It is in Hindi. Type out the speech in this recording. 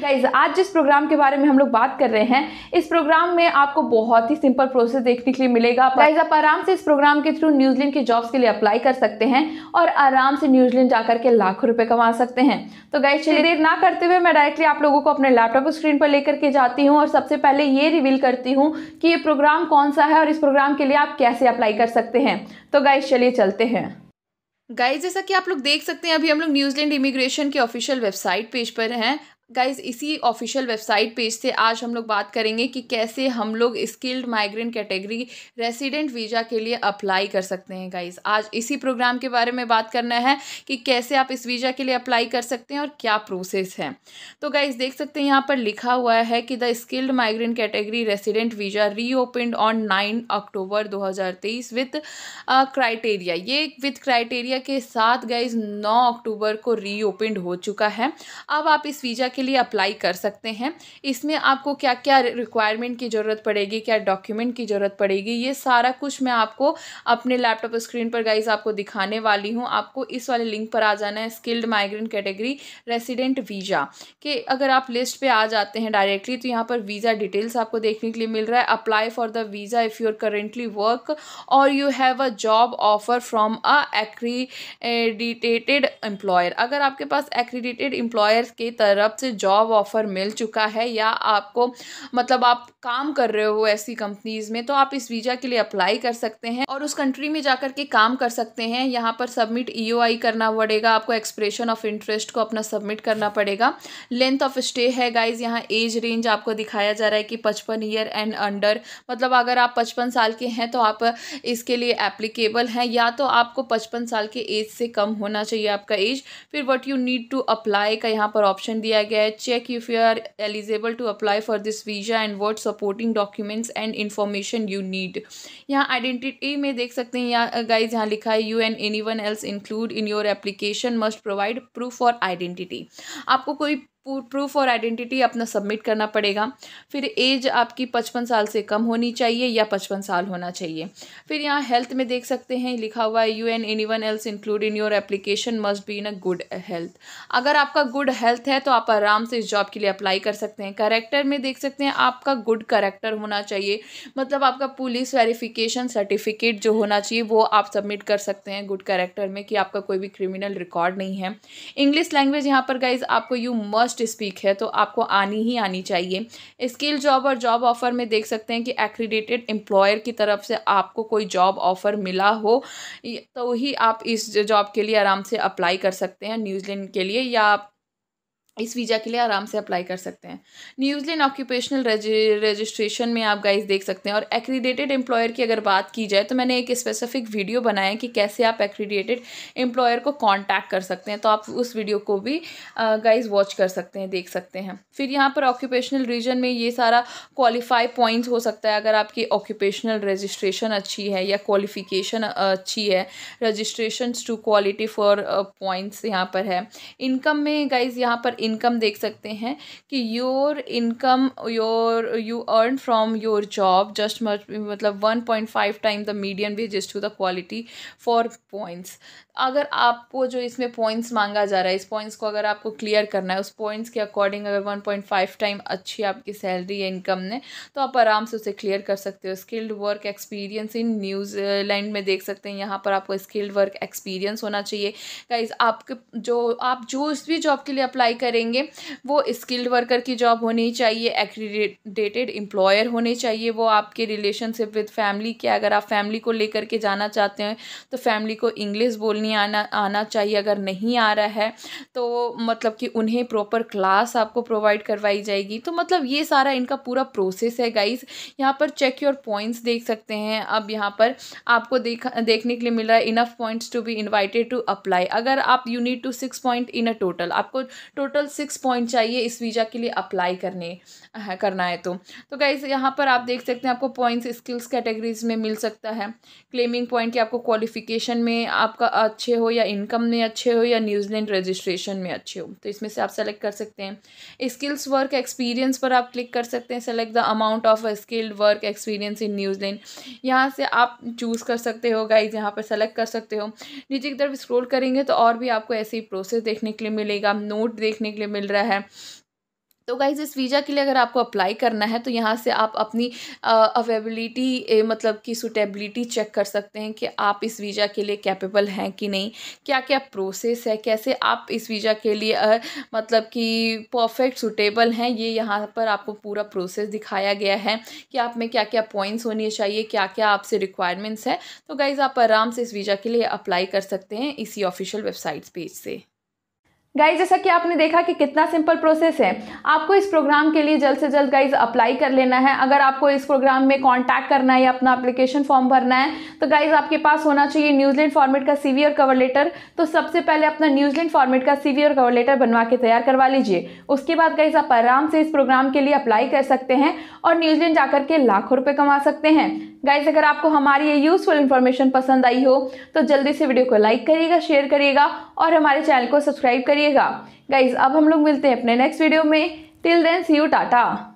गाइज आज जिस प्रोग्राम के बारे में हम लोग बात कर रहे हैं इस प्रोग्राम में आपको बहुत ही सिंपल प्रोसेस देखने के लिए मिलेगा गाइज आप आराम से इस प्रोग्राम के थ्रू न्यूजीलैंड के जॉब्स के लिए अप्लाई कर सकते हैं और आराम से न्यूजीलैंड जाकर के लाखों रुपए कमा सकते हैं तो गाइज चलिए देर ना करते हुए मैं डायरेक्टली आप लोगों को अपने लैपटॉप स्क्रीन पर लेकर के जाती हूँ और सबसे पहले ये रिवील करती हूँ कि ये प्रोग्राम कौन सा है और इस प्रोग्राम के लिए आप कैसे अप्लाई कर सकते हैं तो गाइज चलिए चलते हैं गाइज जैसा कि आप लोग देख सकते हैं अभी हम लोग न्यूजीलैंड इमिग्रेशन के ऑफिशियल वेबसाइट पेज पर हैं गाइज इसी ऑफिशियल वेबसाइट पेज से आज हम लोग बात करेंगे कि कैसे हम लोग skilled migrant category resident visa के लिए अप्लाई कर सकते हैं गाइज आज इसी प्रोग्राम के बारे में बात करना है कि कैसे आप इस वीज़ा के लिए अप्लाई कर सकते हैं और क्या प्रोसेस है तो गाइज देख सकते हैं यहाँ पर लिखा हुआ है कि the skilled migrant category resident visa reopened on nine October दो विथ क्राइटेरिया ये विथ क्राइटेरिया के साथ गाइज नौ अक्टूबर को रीओपनड हो चुका है अब आप इस वीज़ा के लिए अप्लाई कर सकते हैं इसमें आपको क्या क्या रिक्वायरमेंट की ज़रूरत पड़ेगी क्या डॉक्यूमेंट की ज़रूरत पड़ेगी ये सारा कुछ मैं आपको अपने लैपटॉप स्क्रीन पर गाइज आपको दिखाने वाली हूँ आपको इस वाले लिंक पर आ जाना है skilled migrant category resident visa के अगर आप लिस्ट पर आ जाते हैं डायरेक्टली तो यहाँ पर वीज़ा डिटेल्स आपको देखने के लिए मिल रहा है apply for the visa if you're currently work or you have a job offer from a accredited employer अगर आपके पास एक्रीडिटेड एम्प्लॉयर के तरफ आपसे जॉब ऑफ़र मिल चुका है या आपको मतलब आप काम कर रहे हो ऐसी कंपनीज़ में तो आप इस वीज़ा के लिए अप्लाई कर सकते हैं और उस कंट्री में जाकर के काम कर सकते हैं यहाँ पर सबमिट ई e करना पड़ेगा आपको एक्सप्रेशन ऑफ इंटरेस्ट को अपना सबमिट करना पड़ेगा लेंथ ऑफ स्टे है गाइज यहाँ एज रेंज आपको दिखाया जा रहा है कि पचपन ईयर एंड अंडर मतलब अगर आप पचपन साल के हैं तो आप इसके लिए एप्लीकेबल हैं या तो आपको पचपन साल के एज से कम होना चाहिए आपका एज फिर what you need to apply का यहाँ पर ऑप्शन दिया गया गया है check if you are eligible to apply for this visa and what supporting documents and information you need यहाँ आइडेंटिटी में देख सकते हैं यहाँ गाइज uh, यहाँ लिखा है you and anyone else include in your application must provide proof for identity आपको कोई प्रूफ और आइडेंटिटी अपना सबमिट करना पड़ेगा फिर एज आपकी पचपन साल से कम होनी चाहिए या पचपन साल होना चाहिए फिर यहाँ हेल्थ में देख सकते हैं लिखा हुआ है you and anyone else include in your application must be in a good health अगर आपका गुड हेल्थ है तो आप आराम से इस जॉब के लिए अप्लाई कर सकते हैं करेक्टर में देख सकते हैं आपका गुड करेक्टर होना चाहिए मतलब आपका पुलिस वेरिफिकेशन सर्टिफिकेट जो होना चाहिए वो आप सबमिट कर सकते हैं गुड करेक्टर में कि आपका कोई भी क्रिमिनल रिकॉर्ड नहीं है इंग्लिश लैंग्वेज यहाँ पर गाइज आपको यू मस्ट मस्ट स्पीक है तो आपको आनी ही आनी चाहिए स्किल जॉब और जॉब ऑफ़र में देख सकते हैं कि एक्रीडेटेड एम्प्लॉयर की तरफ से आपको कोई जॉब ऑफ़र मिला हो तो ही आप इस जॉब के लिए आराम से अप्लाई कर सकते हैं न्यूजीलैंड के लिए या आप इस वीज़ा के लिए आराम से अप्लाई कर सकते हैं न्यूजीलैंड ऑक्यूपेशनल रजिस्ट्रेशन में आप गाइस देख सकते हैं और एक्रीडेटेड एम्प्लॉयर की अगर बात की जाए तो मैंने एक स्पेसिफिक वीडियो बनाया है कि कैसे आप एक्रीडेटेड एम्प्लॉयर को कांटेक्ट कर सकते हैं तो आप उस वीडियो को भी गाइस वॉच कर सकते हैं देख सकते हैं फिर यहाँ पर ऑक्यूपेशनल रीजन में ये सारा क्वालिफाई पॉइंट्स हो सकता है अगर आपकी ऑक्यूपेशनल रजिस्ट्रेशन अच्छी है या क्वालिफिकेशन अच्छी है registration to quality for points यहाँ पर है इनकम में गाइज यहाँ पर इनकम देख सकते हैं कि your income your you earn from your job just मतलब one point five time the medium wages to the quality for points अगर आपको जो इसमें पॉइंट्स मांगा जा रहा है इस पॉइंट्स को अगर आपको क्लियर करना है उस पॉइंट्स के अकॉर्डिंग अगर वन पॉइंट फाइव टाइम अच्छी आपकी सैलरी या इनकम ने तो आप आराम से उसे क्लियर कर सकते हो skilled work experience in New Zealand में देख सकते हैं यहाँ पर आपको स्किल्ड वर्क एक्सपीरियंस होना चाहिए गाइज आपके जो आप जो भी जॉब के लिए अप्लाई करें करेंगे वो स्किल्ड वर्कर की जॉब होनी चाहिए एक्रीडेटेड एम्प्लॉयर होने चाहिए वो आपके रिलेशनशिप विद फैमिली के अगर आप फैमिली को लेकर के जाना चाहते हैं तो फैमिली को इंग्लिश बोलनी आना आना चाहिए अगर नहीं आ रहा है तो मतलब कि उन्हें प्रॉपर क्लास आपको प्रोवाइड करवाई जाएगी तो मतलब ये सारा इनका पूरा प्रोसेस है गाइज यहाँ पर चेक योर पॉइंट्स देख सकते हैं अब यहाँ पर आपको देख देखने के लिए मिल रहा है enough points to be invited to apply अगर आप you need to six point in a total आपको टोटल केवल सिक्स पॉइंट चाहिए इस वीज़ा के लिए अप्लाई करने करना है तो तो गाइज यहाँ पर आप देख सकते हैं आपको पॉइंट्स स्किल्स कैटेगरीज में मिल सकता है क्लेमिंग पॉइंट कि आपको क्वालिफिकेशन में आपका अच्छे हो या इनकम में अच्छे हो या न्यूजीलैंड रजिस्ट्रेशन में अच्छे हो तो इसमें से आप सेलेक्ट कर सकते हैं स्किल्स वर्क एक्सपीरियंस पर आप क्लिक कर सकते हैं select the amount of skilled work experience in New Zealand यहाँ से आप चूज़ कर सकते हो गाइज यहाँ पर सेलेक्ट कर सकते हो नीचे की तरफ स्क्रोल करेंगे तो और भी आपको ऐसे ही प्रोसेस देखने के लिए मिलेगा नोट देखने के लिए मिल रहा है तो गाइज़ इस वीज़ा के लिए अगर आपको अप्लाई करना है तो यहाँ से आप अपनी अवेबिलिटी मतलब कि सुटेबिलिटी चेक कर सकते हैं कि आप इस वीज़ा के लिए कैपेबल हैं कि नहीं क्या क्या प्रोसेस है कैसे आप इस वीज़ा के लिए आ, मतलब कि परफेक्ट सुटेबल हैं ये यहाँ पर आपको पूरा प्रोसेस दिखाया गया है कि आप में क्या क्या पॉइंट्स होने चाहिए क्या क्या आपसे रिक्वायरमेंट्स है तो गाइज़ आप आराम से इस वीज़ा के लिए अप्लाई कर सकते हैं इसी ऑफिशियल वेबसाइट्स पेज से गाइज जैसा कि आपने देखा कि कितना सिंपल प्रोसेस है आपको इस प्रोग्राम के लिए जल्द से जल्द गाइज अप्लाई कर लेना है अगर आपको इस प्रोग्राम में कांटेक्ट करना है या अपना एप्लीकेशन फॉर्म भरना है तो गाइज आपके पास होना चाहिए न्यूजीलैंड फॉर्मेट का सीवी और कवर लेटर तो सबसे पहले अपना न्यूजीलैंड फॉर्मेट का सीवी और कवर लेटर बनवा के तैयार करवा लीजिए उसके बाद गाइज आप आराम से इस प्रोग्राम के लिए अप्लाई कर सकते हैं और न्यूजीलैंड जाकर के लाखों रुपये कमा सकते हैं गाइज अगर आपको हमारी ये यूजफुल इन्फॉर्मेशन पसंद आई हो तो जल्दी से वीडियो को लाइक करिएगा शेयर करिएगा और हमारे चैनल को सब्सक्राइब करिएगा गाइज अब हम लोग मिलते हैं अपने नेक्स्ट वीडियो में till then see you Tata